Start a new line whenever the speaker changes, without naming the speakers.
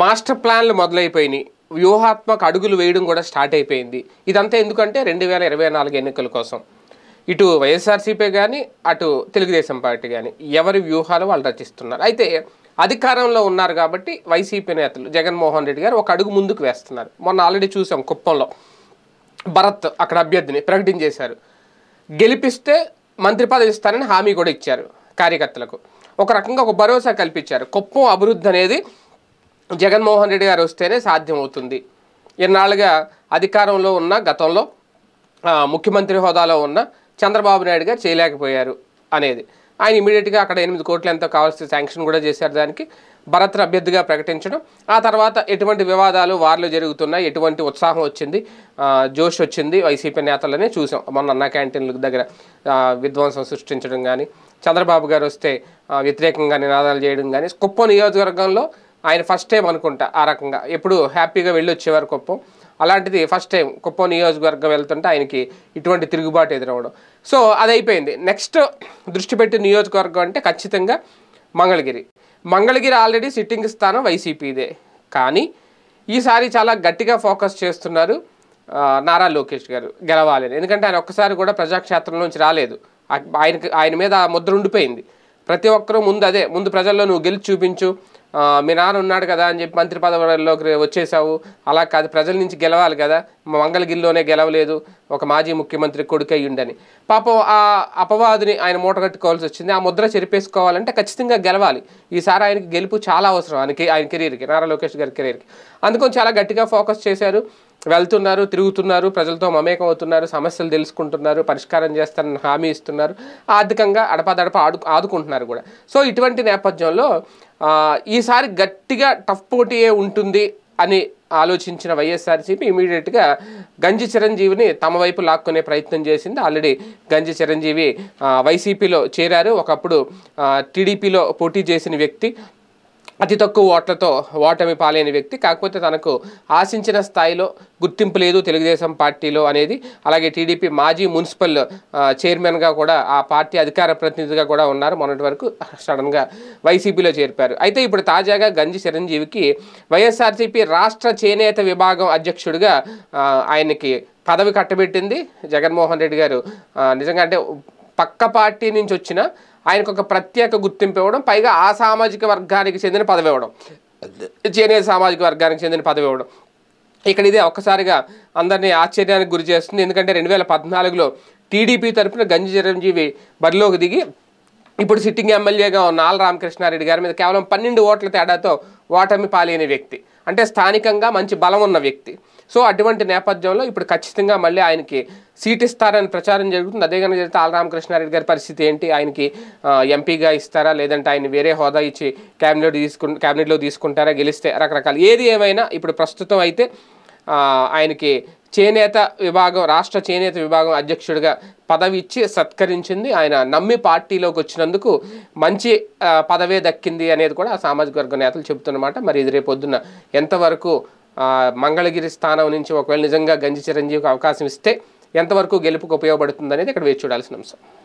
master ప్లాన్లు మొదలైపోయినాయి వ్యూహాత్మక అడుగులు వేయడం కూడా స్టార్ట్ అయిపోయింది ఇదంతా ఎందుకంటే రెండు వేల ఇరవై నాలుగు ఎన్నికల కోసం ఇటు వైఎస్ఆర్సీపీ కానీ అటు తెలుగుదేశం పార్టీ కానీ ఎవరి వ్యూహాలు వాళ్ళు రచిస్తున్నారు అయితే అధికారంలో ఉన్నారు కాబట్టి వైసీపీ నేతలు జగన్మోహన్ రెడ్డి గారు ఒక అడుగు ముందుకు వేస్తున్నారు మొన్న ఆల్రెడీ చూసాం కుప్పంలో భరత్ అక్కడ అభ్యర్థిని ప్రకటించేశారు గెలిపిస్తే మంత్రి పదవి ఇస్తారని హామీ కూడా ఇచ్చారు కార్యకర్తలకు ఒక రకంగా ఒక భరోసా కల్పించారు కుప్పం అభివృద్ధి అనేది జగన్మోహన్ రెడ్డి గారు వస్తేనే సాధ్యమవుతుంది ఇన్నాళ్ళుగా అధికారంలో ఉన్న గతంలో ముఖ్యమంత్రి హోదాలో ఉన్న చంద్రబాబు నాయుడు గారు చేయలేకపోయారు అనేది ఆయన ఇమీడియట్గా అక్కడ ఎనిమిది కోట్లు ఎంతో కావాల్సిన శాంక్షన్ కూడా చేశారు దానికి భరత్ను అభ్యర్థిగా ప్రకటించడం ఆ తర్వాత ఎటువంటి వివాదాలు వార్లు జరుగుతున్నాయి ఎటువంటి ఉత్సాహం వచ్చింది జోష్ వచ్చింది వైసీపీ నేతలనే చూసాం మొన్న అన్న క్యాంటీన్ల దగ్గర విధ్వంసం సృష్టించడం కానీ చంద్రబాబు గారు వస్తే వ్యతిరేకంగా నినాదాలు చేయడం కానీ కుప్పం నియోజకవర్గంలో ఆయన ఫస్ట్ టైం అనుకుంటా ఆ రకంగా ఎప్పుడు హ్యాపీగా వెళ్ళి వచ్చేవారు కుప్పం అలాంటిది ఫస్ట్ టైం కుప్పం నియోజకవర్గం వెళ్తుంటే ఆయనకి ఇటువంటి తిరుగుబాటు ఎదురవడం సో అది అయిపోయింది నెక్స్ట్ దృష్టి పెట్టి నియోజకవర్గం అంటే ఖచ్చితంగా మంగళగిరి మంగళగిరి ఆల్రెడీ సిట్టింగ్ స్థానం వైసీపీదే కానీ ఈసారి చాలా గట్టిగా ఫోకస్ చేస్తున్నారు నారా లోకేష్ గారు గెలవాలని ఎందుకంటే ఆయన ఒక్కసారి కూడా ప్రజాక్షేత్రంలోంచి రాలేదు ఆయనకి ఆయన మీద ముద్ర ఉండిపోయింది ప్రతి ఒక్కరూ ముందు అదే ముందు ప్రజల్లో నువ్వు గెలిచి చూపించు మీ నాన్న ఉన్నాడు కదా అని చెప్పి మంత్రి పదవుల్లోకి వచ్చేసావు అలా కాదు ప్రజల నుంచి గెలవాలి కదా మంగళగిరిలోనే గెలవలేదు ఒక మాజీ ముఖ్యమంత్రి కొడుకు అయ్యుండని పాపం ఆ అపవాదిని ఆయన మూటగట్టుకోవాల్సి వచ్చింది ఆ ముద్ర చెరిపేసుకోవాలంటే ఖచ్చితంగా గెలవాలి ఈసారి ఆయనకి గెలుపు చాలా అవసరం ఆయనకి ఆయన కెరీర్కి నారా లోకేష్ గారి కెరీర్కి అందుకని చాలా గట్టిగా ఫోకస్ చేశారు వెళ్తున్నారు తిరుగుతున్నారు ప్రజలతో మమేకం అవుతున్నారు సమస్యలు తెలుసుకుంటున్నారు పరిష్కారం చేస్తారని హామీ ఇస్తున్నారు ఆర్థికంగా అడపాదడప ఆడు ఆదుకుంటున్నారు కూడా సో ఇటువంటి నేపథ్యంలో ఈసారి గట్టిగా టఫ్ పోటీయే ఉంటుంది అని ఆలోచించిన వైఎస్ఆర్సీపీ ఇమీడియట్గా గంజి చిరంజీవిని తమ వైపు లాక్కునే ప్రయత్నం చేసింది ఆల్రెడీ గంజి చిరంజీవి వైసీపీలో చేరారు ఒకప్పుడు టీడీపీలో పోటీ చేసిన వ్యక్తి అతి తక్కువ ఓట్లతో ఓటమి పాలైన వ్యక్తి కాకపోతే తనకు ఆశించిన స్థాయిలో గుర్తింపు లేదు తెలుగుదేశం పార్టీలో అనేది అలాగే టీడీపీ మాజీ మున్సిపల్ చైర్మన్గా కూడా ఆ పార్టీ అధికార ప్రతినిధిగా కూడా ఉన్నారు మొన్నటి వరకు సడన్గా వైసీపీలో చేరిపారు అయితే ఇప్పుడు తాజాగా గంజి చిరంజీవికి వైఎస్ఆర్సీపీ రాష్ట్ర చేనేత విభాగం అధ్యక్షుడిగా ఆయనకి పదవి కట్టబెట్టింది జగన్మోహన్ రెడ్డి గారు నిజంగా అంటే పక్క పార్టీ నుంచి వచ్చిన ఆయనకు ఒక ప్రత్యేక గుర్తింపు ఇవ్వడం పైగా ఆ సామాజిక వర్గానికి చెందిన పదవి ఇవ్వడం చేనేత సామాజిక వర్గానికి చెందిన పదవి ఇవ్వడం ఇక్కడ ఇదే ఒక్కసారిగా అందరినీ ఆశ్చర్యానికి గురి చేస్తుంది ఎందుకంటే రెండు వేల పద్నాలుగులో టీడీపీ తరఫున గంజి చిరంజీవి బరిలోకి దిగి ఇప్పుడు సిట్టింగ్ ఎమ్మెల్యేగా ఉన్న ఆల్ రామకృష్ణారెడ్డి గారి మీద కేవలం పన్నెండు ఓట్ల తేడాతో ఓటమి పాలైన వ్యక్తి అంటే స్థానికంగా మంచి బలం ఉన్న వ్యక్తి సో అటువంటి నేపథ్యంలో ఇప్పుడు ఖచ్చితంగా మళ్ళీ ఆయనకి సీట్ ఇస్తారని ప్రచారం జరుగుతుంది అదే కనుక జరిగితే ఆల్ రామకృష్ణారెడ్డి గారి పరిస్థితి ఏంటి ఆయనకి ఎంపీగా ఇస్తారా లేదంటే ఆయన వేరే హోదా ఇచ్చి క్యాబినెట్ తీసుకు క్యాబినెట్లో తీసుకుంటారా గెలిస్తే రకరకాలు ఏది ఏమైనా ఇప్పుడు ప్రస్తుతం అయితే ఆయనకి చేనేత విభాగం రాష్ట్ర చేనేత విభాగం అధ్యక్షుడిగా పదవి ఇచ్చి సత్కరించింది ఆయన నమ్మి పార్టీలోకి వచ్చినందుకు మంచి పదవే దక్కింది అనేది కూడా సామాజిక వర్గ నేతలు చెబుతున్నమాట మరి ఇది రేపొద్దున ఎంతవరకు మంగళగిరి స్థానం నుంచి ఒకవేళ నిజంగా గంజి చిరంజీవికి అవకాశం ఇస్తే ఎంతవరకు గెలుపుకు ఉపయోగపడుతుందనేది ఇక్కడ వేచి చూడాల్సిన అంశం